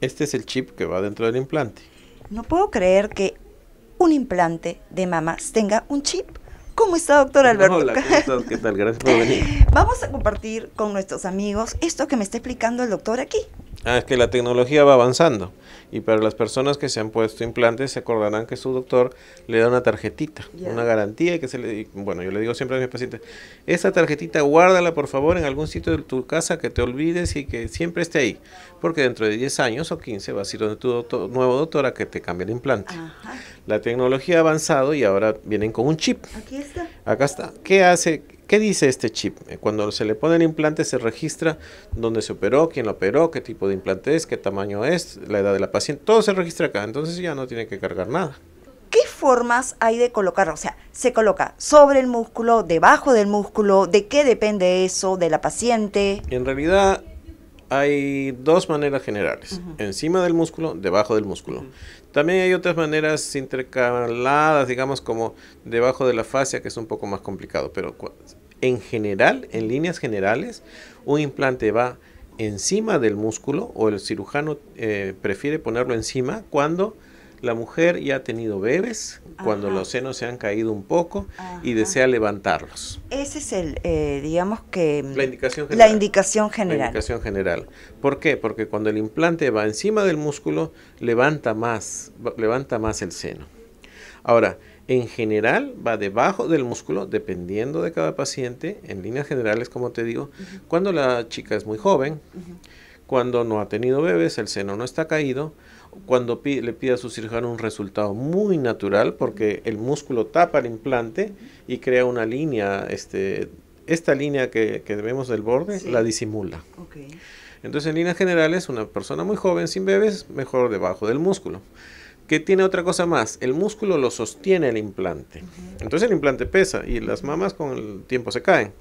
Este es el chip que va dentro del implante. No puedo creer que un implante de mamás tenga un chip. ¿Cómo está, doctor Alberto? Hola, ¿Qué tal? Gracias por venir. Vamos a compartir con nuestros amigos esto que me está explicando el doctor aquí. Ah, es que la tecnología va avanzando. Y para las personas que se han puesto implantes, se acordarán que su doctor le da una tarjetita, una garantía que se le... Bueno, yo le digo siempre a mis pacientes, esa tarjetita guárdala por favor en algún sitio de tu casa que te olvides y que siempre esté ahí. Porque dentro de 10 años o 15 vas a ir donde tu doctor, nuevo doctor a que te cambie el implante. La tecnología ha avanzado y ahora vienen con un chip. Aquí está. Acá está. ¿Qué hace? ¿Qué dice este chip? Eh, cuando se le pone el implante se registra dónde se operó, quién lo operó, qué tipo de implante es, qué tamaño es, la edad de la paciente. Todo se registra acá, entonces ya no tiene que cargar nada. ¿Qué formas hay de colocarlo? O sea, ¿se coloca sobre el músculo, debajo del músculo? ¿De qué depende eso? ¿De la paciente? En realidad hay dos maneras generales, encima del músculo, debajo del músculo. También hay otras maneras intercaladas, digamos como debajo de la fascia, que es un poco más complicado, pero en general, en líneas generales, un implante va encima del músculo o el cirujano eh, prefiere ponerlo encima cuando la mujer ya ha tenido bebés cuando los senos se han caído un poco y desea levantarlos. Ese es el, eh, digamos que... Mm, la indicación general. La indicación general. ¿Por qué? Porque cuando el implante va encima del músculo, levanta más, levanta más el seno. Ahora, en general va debajo del músculo, dependiendo de cada paciente, en líneas generales, como te digo, cuando la chica es muy joven, cuando no ha tenido bebés, el seno no está caído, cuando le pide a su cirujano un resultado muy natural, porque el músculo tapa el implante y crea una línea, este, esta línea que, vemos del borde, la disimula. Entonces, en líneas generales, una persona muy joven sin bebés, mejor debajo del músculo. Que tiene otra cosa más, el músculo lo sostiene el implante. Entonces el implante pesa y las mamas con el tiempo se caen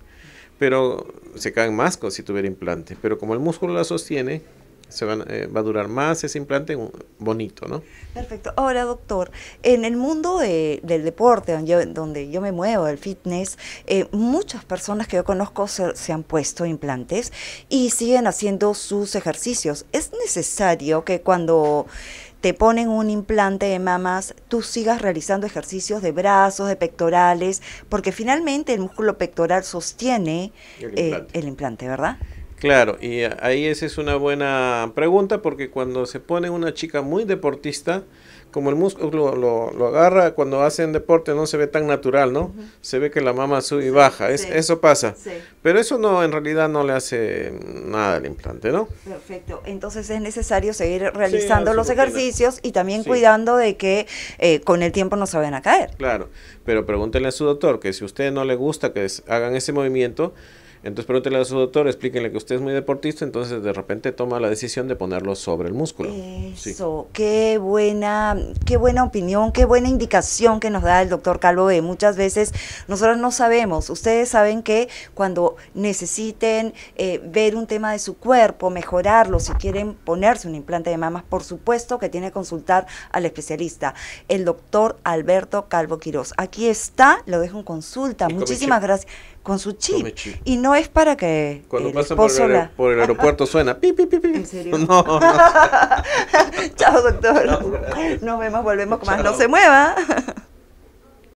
pero se caen más si tuviera implante. Pero como el músculo la sostiene, se eh, va a durar más ese implante bonito, ¿no? Perfecto. Ahora, doctor, en el mundo del deporte, donde yo, me muevo, del fitness, eh, muchas personas que yo conozco se, han puesto implantes y siguen haciendo sus ejercicios. ¿Es necesario que cuando te ponen un implante de mamas, tú sigas realizando ejercicios de brazos, de pectorales, porque finalmente el músculo pectoral sostiene el eh, implante ¿verdad? Claro, y ahí esa es una buena pregunta porque cuando se pone una chica muy deportista, como el músculo lo, agarra cuando hacen deporte no se ve tan natural, ¿no? Se ve que la mama sube y baja, eso pasa. Pero eso no, en realidad no le hace nada al implante, ¿no? Perfecto, entonces es necesario seguir realizando los ejercicios y también cuidando de que eh, con el tiempo no se vayan a caer. Claro, pero pregúntenle a su doctor que si a usted no le gusta que hagan ese movimiento, entonces pregúntele a su doctor, explíquenle que usted es muy deportista, entonces de repente toma la decisión de ponerlo sobre el músculo. Eso, qué buena, qué buena opinión, qué buena indicación que nos da el doctor Calvo B. Muchas veces nosotros no sabemos, ustedes saben que cuando necesiten eh, ver un tema de su cuerpo, mejorarlo, si quieren ponerse un implante de mamas, por supuesto que tiene que consultar al especialista, el doctor Alberto Calvo Quiroz, Aquí está, lo dejo en consulta. Muchísimas gracias con su chip. Y no es para que. Cuando pasan por, el aeropuerto suena. Pi, pi, pi, ¿En serio? No. Chao, doctor. Nos vemos, volvemos con más. No se mueva.